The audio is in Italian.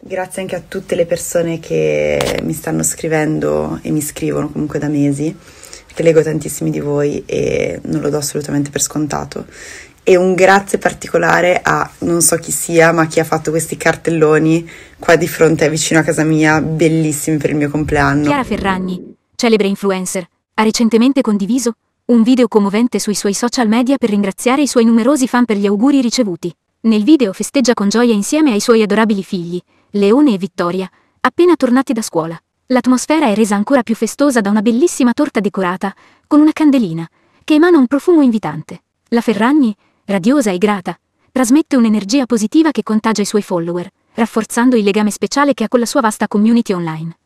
Grazie anche a tutte le persone che mi stanno scrivendo e mi scrivono comunque da mesi, perché leggo tantissimi di voi e non lo do assolutamente per scontato. E un grazie particolare a non so chi sia, ma chi ha fatto questi cartelloni qua di fronte, vicino a casa mia, bellissimi per il mio compleanno. Chiara Ferragni, celebre influencer, ha recentemente condiviso un video commovente sui suoi social media per ringraziare i suoi numerosi fan per gli auguri ricevuti. Nel video festeggia con gioia insieme ai suoi adorabili figli, Leone e Vittoria, appena tornati da scuola. L'atmosfera è resa ancora più festosa da una bellissima torta decorata, con una candelina, che emana un profumo invitante. La Ferragni, radiosa e grata, trasmette un'energia positiva che contagia i suoi follower, rafforzando il legame speciale che ha con la sua vasta community online.